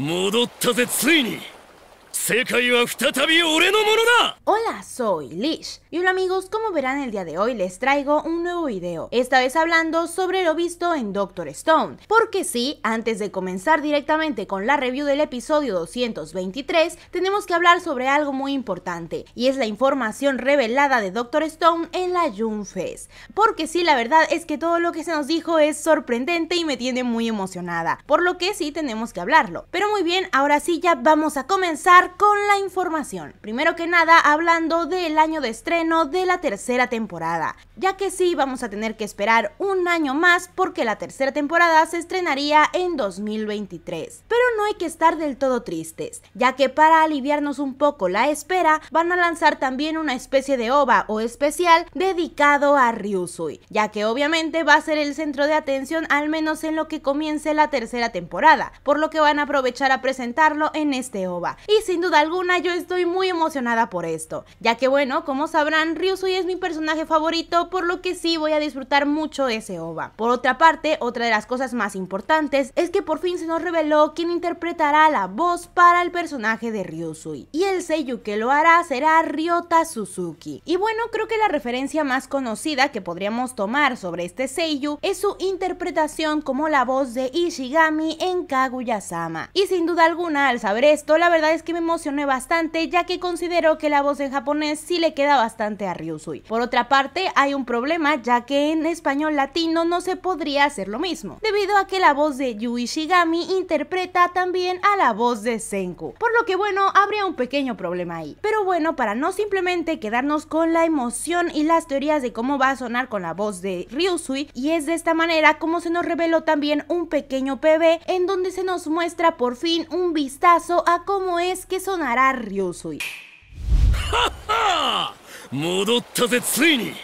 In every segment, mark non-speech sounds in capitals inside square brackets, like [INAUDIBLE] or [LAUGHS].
戻ったぜついに Hola, soy Lish. Y hola amigos, como verán el día de hoy les traigo un nuevo video, esta vez hablando sobre lo visto en Doctor Stone. Porque sí, antes de comenzar directamente con la review del episodio 223, tenemos que hablar sobre algo muy importante, y es la información revelada de Doctor Stone en la June Fest. Porque sí, la verdad es que todo lo que se nos dijo es sorprendente y me tiene muy emocionada, por lo que sí tenemos que hablarlo. Pero muy bien, ahora sí ya vamos a comenzar con la información. Primero que nada, hablando del año de estreno de la tercera temporada, ya que sí vamos a tener que esperar un año más porque la tercera temporada se estrenaría en 2023. Pero no hay que estar del todo tristes, ya que para aliviarnos un poco la espera, van a lanzar también una especie de ova o especial dedicado a Ryusui, ya que obviamente va a ser el centro de atención al menos en lo que comience la tercera temporada, por lo que van a aprovechar a presentarlo en este ova. Y sin duda alguna yo estoy muy emocionada por esto, ya que bueno, como sabrán, Ryusui es mi personaje favorito, por lo que sí voy a disfrutar mucho ese OVA. Por otra parte, otra de las cosas más importantes es que por fin se nos reveló quién interpretará la voz para el personaje de Ryusui, y el seiyuu que lo hará será Ryota Suzuki. Y bueno, creo que la referencia más conocida que podríamos tomar sobre este seiyuu es su interpretación como la voz de Ishigami en Kaguya-sama. Y sin duda alguna, al saber esto, la verdad es que me emocioné bastante ya que considero que la voz en japonés sí le queda bastante a Ryusui. Por otra parte, hay un problema ya que en español latino no se podría hacer lo mismo, debido a que la voz de Yui Shigami interpreta también a la voz de Senku, por lo que bueno, habría un pequeño problema ahí. Pero bueno, para no simplemente quedarnos con la emoción y las teorías de cómo va a sonar con la voz de Ryusui, y es de esta manera como se nos reveló también un pequeño PV en donde se nos muestra por fin un vistazo a cómo es que sonará Ryo Soy. ¡Ja, ja! ¡Modotta, tsuini!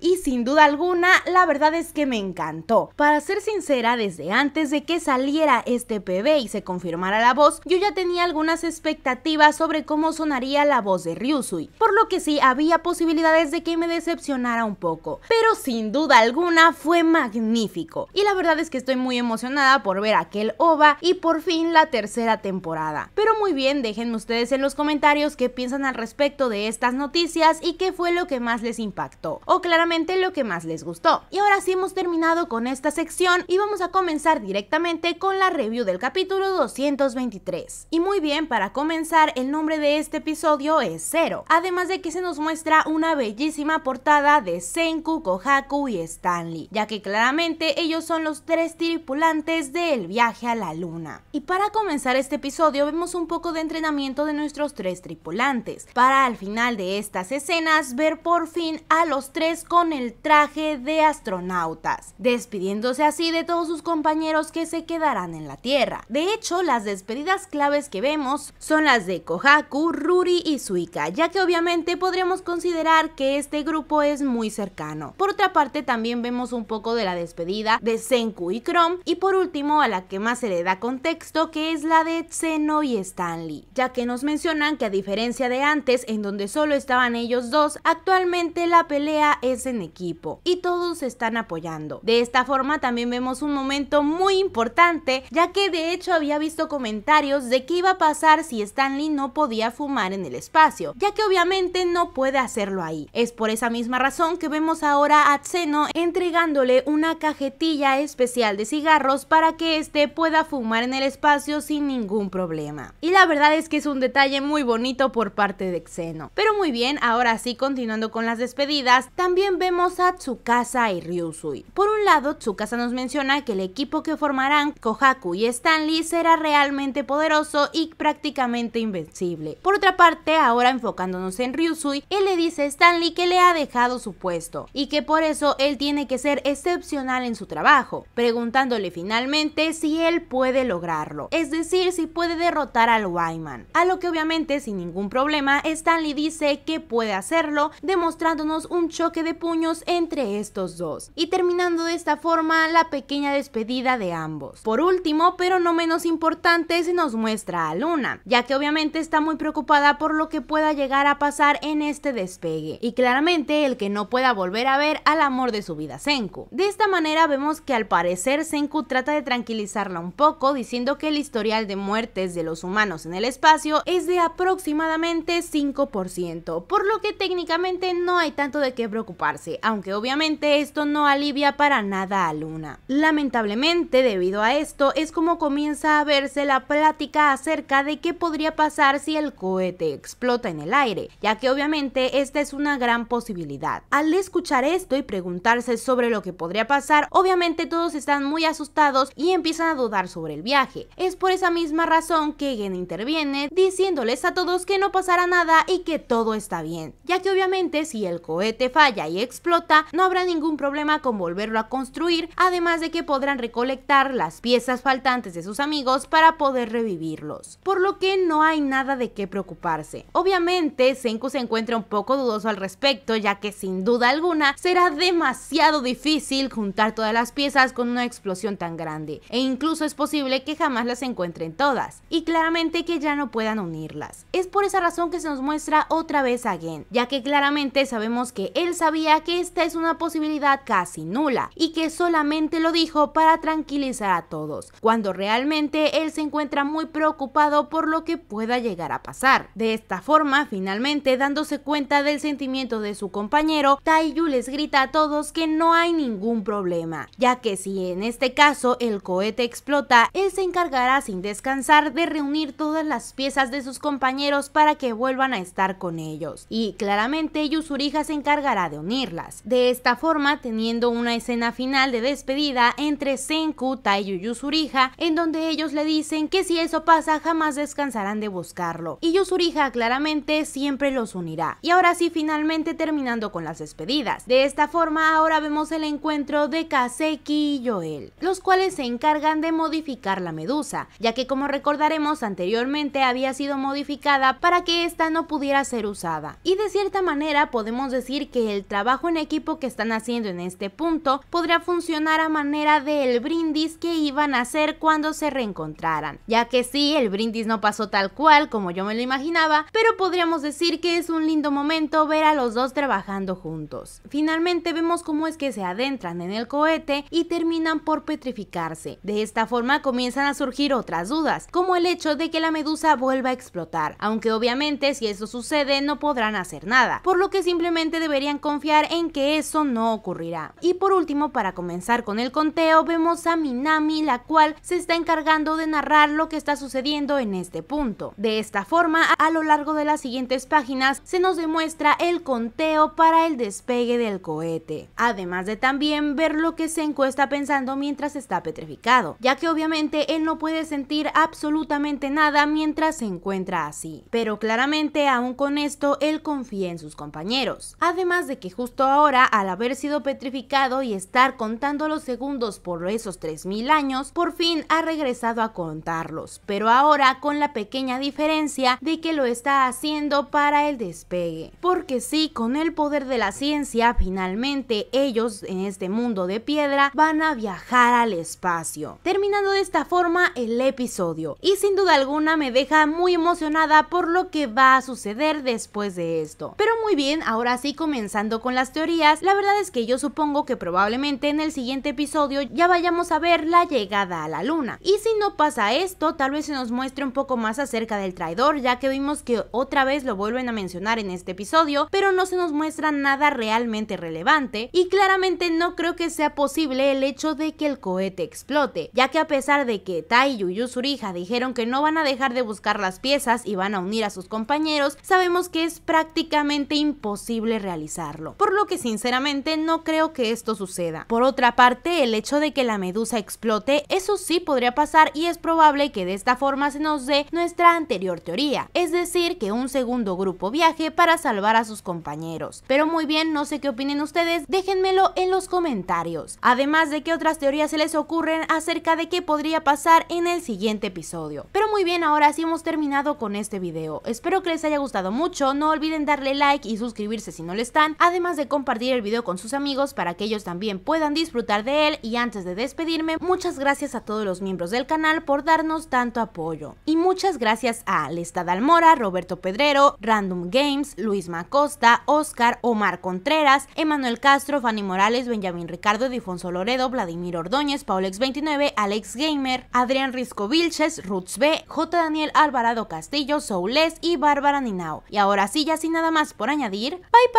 Y sin duda alguna, la verdad es que me encantó. Para ser sincera, desde antes de que saliera este PB y se confirmara la voz, yo ya tenía algunas expectativas sobre cómo sonaría la voz de Ryusui, por lo que sí había posibilidades de que me decepcionara un poco. Pero sin duda alguna fue magnífico. Y la verdad es que estoy muy emocionada por ver aquel OVA y por fin la tercera temporada. Pero muy bien, déjenme ustedes en los comentarios qué piensan al respecto de estas noticias y qué fue lo que más les impactó o claramente lo que más les gustó. Y ahora sí hemos terminado con esta sección y vamos a comenzar directamente con la review del capítulo 223. Y muy bien, para comenzar el nombre de este episodio es Cero, además de que se nos muestra una bellísima portada de Senku, Kohaku y Stanley, ya que claramente ellos son los tres tripulantes del viaje a la luna. Y para comenzar este episodio vemos un poco de entrenamiento de nuestros tres tripulantes, para al final de esta sesión ver por fin a los tres con el traje de astronautas, despidiéndose así de todos sus compañeros que se quedarán en la Tierra. De hecho, las despedidas claves que vemos son las de Kohaku, Ruri y Suika, ya que obviamente podremos considerar que este grupo es muy cercano. Por otra parte, también vemos un poco de la despedida de Senku y Chrome, y por último a la que más se le da contexto, que es la de seno y Stanley, ya que nos mencionan que a diferencia de antes, en donde solo estaban ellos dos, actualmente la pelea es en equipo y todos están apoyando. De esta forma también vemos un momento muy importante, ya que de hecho había visto comentarios de qué iba a pasar si Stanley no podía fumar en el espacio, ya que obviamente no puede hacerlo ahí. Es por esa misma razón que vemos ahora a xeno entregándole una cajetilla especial de cigarros para que éste pueda fumar en el espacio sin ningún problema. Y la verdad es que es un detalle muy bonito por parte de Xeno. Pero muy bien, ahora así, continuando con las despedidas, también vemos a Tsukasa y Ryusui. Por un lado, Tsukasa nos menciona que el equipo que formarán Kohaku y Stanley será realmente poderoso y prácticamente invencible. Por otra parte, ahora enfocándonos en Ryusui, él le dice a Stanley que le ha dejado su puesto y que por eso él tiene que ser excepcional en su trabajo, preguntándole finalmente si él puede lograrlo, es decir, si puede derrotar al Wyman. A lo que obviamente sin ningún problema Stanley dice que puede hacer hacerlo, demostrándonos un choque de puños entre estos dos, y terminando de esta forma la pequeña despedida de ambos. Por último, pero no menos importante, se nos muestra a Luna, ya que obviamente está muy preocupada por lo que pueda llegar a pasar en este despegue, y claramente el que no pueda volver a ver al amor de su vida Senku. De esta manera vemos que al parecer Senku trata de tranquilizarla un poco diciendo que el historial de muertes de los humanos en el espacio es de aproximadamente 5%, por lo que técnicamente no hay tanto de qué preocuparse, aunque obviamente esto no alivia para nada a Luna. Lamentablemente, debido a esto, es como comienza a verse la plática acerca de qué podría pasar si el cohete explota en el aire, ya que obviamente esta es una gran posibilidad. Al escuchar esto y preguntarse sobre lo que podría pasar, obviamente todos están muy asustados y empiezan a dudar sobre el viaje. Es por esa misma razón que Gen interviene diciéndoles a todos que no pasará nada y que todo está bien ya que obviamente si el cohete falla y explota, no habrá ningún problema con volverlo a construir, además de que podrán recolectar las piezas faltantes de sus amigos para poder revivirlos, por lo que no hay nada de qué preocuparse. Obviamente, Senku se encuentra un poco dudoso al respecto, ya que sin duda alguna será demasiado difícil juntar todas las piezas con una explosión tan grande, e incluso es posible que jamás las encuentren todas, y claramente que ya no puedan unirlas. Es por esa razón que se nos muestra otra vez a Gen, ya que claramente sabemos que él sabía que esta es una posibilidad casi nula y que solamente lo dijo para tranquilizar a todos, cuando realmente él se encuentra muy preocupado por lo que pueda llegar a pasar. De esta forma, finalmente dándose cuenta del sentimiento de su compañero, Taiyu les grita a todos que no hay ningún problema, ya que si en este caso el cohete explota, él se encargará sin descansar de reunir todas las piezas de sus compañeros para que vuelvan a estar con ellos. Y Claramente, Yuzuriha se encargará de unirlas, de esta forma teniendo una escena final de despedida entre Senku, Taiyu y Yuzuriha, en donde ellos le dicen que si eso pasa jamás descansarán de buscarlo, y Yuzuriha claramente siempre los unirá. Y ahora sí, finalmente terminando con las despedidas. De esta forma, ahora vemos el encuentro de Kaseki y Joel, los cuales se encargan de modificar la medusa, ya que como recordaremos anteriormente había sido modificada para que ésta no pudiera ser usada. Y cierta manera podemos decir que el trabajo en equipo que están haciendo en este punto podría funcionar a manera del brindis que iban a hacer cuando se reencontraran. Ya que sí, el brindis no pasó tal cual como yo me lo imaginaba, pero podríamos decir que es un lindo momento ver a los dos trabajando juntos. Finalmente vemos cómo es que se adentran en el cohete y terminan por petrificarse. De esta forma comienzan a surgir otras dudas, como el hecho de que la medusa vuelva a explotar, aunque obviamente si eso sucede no podrán hacer nada, por lo que simplemente deberían confiar en que eso no ocurrirá. Y por último, para comenzar con el conteo, vemos a Minami, la cual se está encargando de narrar lo que está sucediendo en este punto. De esta forma, a lo largo de las siguientes páginas, se nos demuestra el conteo para el despegue del cohete, además de también ver lo que Senko está pensando mientras está petrificado, ya que obviamente él no puede sentir absolutamente nada mientras se encuentra así. Pero claramente, aún con esto, él confía en sus compañeros. Además de que justo ahora, al haber sido petrificado y estar contando los segundos por esos 3.000 años, por fin ha regresado a contarlos, pero ahora con la pequeña diferencia de que lo está haciendo para el despegue. Porque sí, con el poder de la ciencia, finalmente ellos en este mundo de piedra van a viajar al espacio. Terminando de esta forma el episodio, y sin duda alguna me deja muy emocionada por lo que va a suceder después de esto. Pero muy bien, ahora sí comenzando con las teorías, la verdad es que yo supongo que probablemente en el siguiente episodio ya vayamos a ver la llegada a la luna. Y si no pasa esto, tal vez se nos muestre un poco más acerca del traidor, ya que vimos que otra vez lo vuelven a mencionar en este episodio, pero no se nos muestra nada realmente relevante y claramente no creo que sea posible el hecho de que el cohete explote, ya que a pesar de que Tai y su dijeron que no van a dejar de buscar las piezas y van a unir a sus compañeros, sabemos que es prácticamente imposible realizarlo, por lo que sinceramente no creo que esto suceda. Por otra parte, el hecho de que la medusa explote, eso sí podría pasar y es probable que de esta forma se nos dé nuestra anterior teoría, es decir, que un segundo grupo viaje para salvar a sus compañeros. Pero muy bien, no sé qué opinen ustedes, déjenmelo en los comentarios. Además de que otras teorías se les ocurren acerca de qué podría pasar en el siguiente episodio. Pero muy bien, ahora sí hemos terminado con este video. Espero que les haya gustado mucho, no olviden dar darle like y suscribirse si no lo están, además de compartir el video con sus amigos para que ellos también puedan disfrutar de él y antes de despedirme, muchas gracias a todos los miembros del canal por darnos tanto apoyo. Y muchas gracias a Lestad Almora, Roberto Pedrero, Random Games, Luis Macosta, Oscar, Omar Contreras, Emanuel Castro, Fanny Morales, Benjamín Ricardo, Difonso Loredo, Vladimir Ordóñez, Paulex29, Alex Gamer, Adrián Risco Vilches, Roots B, J. Daniel Alvarado Castillo, Soules y Bárbara Ninao. Y ahora sí, ya sin nada más por añadir. Bye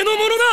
bye. [LAUGHS]